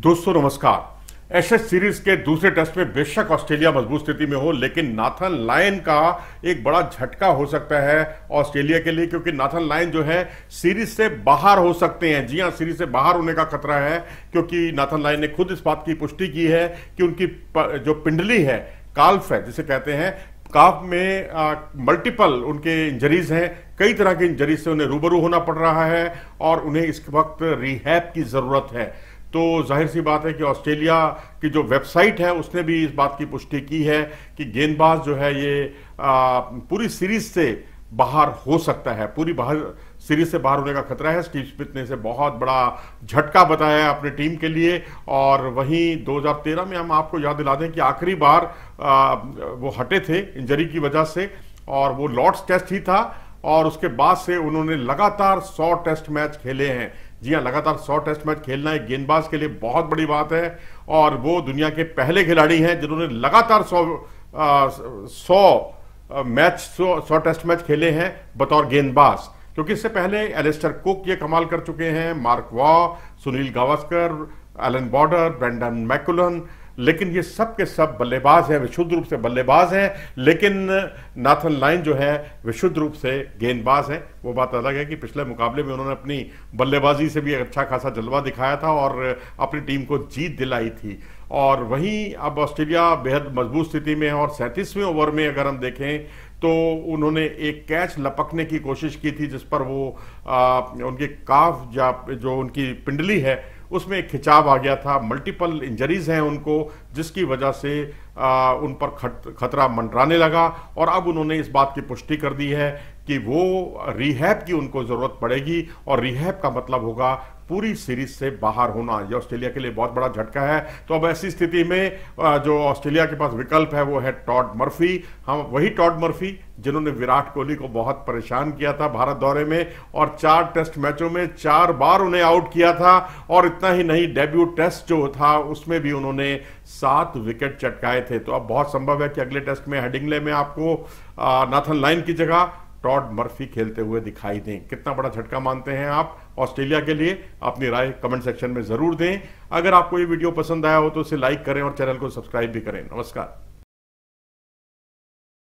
दोस्तों नमस्कार Ashes series के दूसरे टेस्ट में बेशक ऑस्ट्रेलिया मजबूत स्थिति में हो लेकिन नाथन लायन का एक बड़ा झटका हो सकता है ऑस्ट्रेलिया के लिए क्योंकि नाथन लायन जो है सीरीज से बाहर हो सकते हैं जी हां सीरीज से बाहर होने का खतरा है क्योंकि नाथन लायन ने खुद इस बात की पुष्टि की है कि उनकी जो पिंडली है काल्फ है जिसे कहते हैं काफ में मल्टीपल उनके इंजरीज हैं कई तरह के इंजरीज से उन्हें रूबरू होना पड़ रहा है और उन्हें इस वक्त रिहैप की जरूरत है तो जाहिर सी बात है कि ऑस्ट्रेलिया की जो वेबसाइट है उसने भी इस बात की पुष्टि की है कि गेंदबाज जो है ये आ, पूरी सीरीज से बाहर हो सकता है पूरी बाहर सीरीज से बाहर होने का खतरा है स्टीव स्मिथ ने इसे बहुत बड़ा झटका बताया अपनी टीम के लिए और वहीं 2013 में हम आपको याद दिला दें कि आखिरी बार आ, वो हटे थे इंजरी की वजह से और वो लॉर्ड्स टेस्ट ही था और उसके बाद से उन्होंने लगातार 100 टेस्ट मैच खेले हैं जी हाँ लगातार 100 टेस्ट मैच खेलना एक गेंदबाज के लिए बहुत बड़ी बात है और वो दुनिया के पहले खिलाड़ी हैं जिन्होंने लगातार 100 आ, 100 मैच 100, 100 टेस्ट मैच खेले हैं बतौर गेंदबाज क्योंकि इससे पहले एलेस्टर कुक ये कमाल कर चुके हैं Mark Waugh Sunil Gavaskar Allan Border Brendon McCullum लेकिन ये सब के सब बल्लेबाज हैं विशुद्ध रूप से बल्लेबाज हैं लेकिन नाथन लाइन जो है विशुद्ध रूप से गेंदबाज हैं वो बात अलग है कि पिछले मुकाबले में उन्होंने अपनी बल्लेबाजी से भी अच्छा खासा जलवा दिखाया था और अपनी टीम को जीत दिलाई थी और वहीं अब ऑस्ट्रेलिया बेहद मजबूत स्थिति में है और सैंतीसवें ओवर में अगर हम देखें तो उन्होंने एक कैच लपकने की कोशिश की थी जिस पर वो आ, उनके काफ या जो उनकी पिंडली है उसमें एक खिंचाव आ गया था मल्टीपल इंजरीज हैं उनको जिसकी वजह से आ, उन पर खतरा मंडराने लगा और अब उन्होंने इस बात की पुष्टि कर दी है कि वो रिहैब की उनको ज़रूरत पड़ेगी और रिहैब का मतलब होगा पूरी सीरीज से बाहर होना ये ऑस्ट्रेलिया के लिए बहुत बड़ा झटका है तो अब ऐसी स्थिति में जो ऑस्ट्रेलिया के पास विकल्प है वो है टॉड मर्फी हम वही टॉड मर्फी जिन्होंने विराट कोहली को बहुत परेशान किया था भारत दौरे में और चार टेस्ट मैचों में चार बार उन्हें आउट किया था और इतना ही नहीं डेब्यू टेस्ट जो था उसमें भी उन्होंने सात विकेट चटकाए थे तो अब बहुत संभव है कि अगले टेस्ट में हेडिंगले में आपको नाथन लाइन की जगह टॉड मर्फी खेलते हुए दिखाई दें कितना बड़ा झटका मानते हैं आप ऑस्ट्रेलिया के लिए अपनी राय कमेंट सेक्शन में ज़रूर दें अगर आपको ये वीडियो पसंद आया हो तो इसे लाइक करें और चैनल को सब्सक्राइब भी करें नमस्कार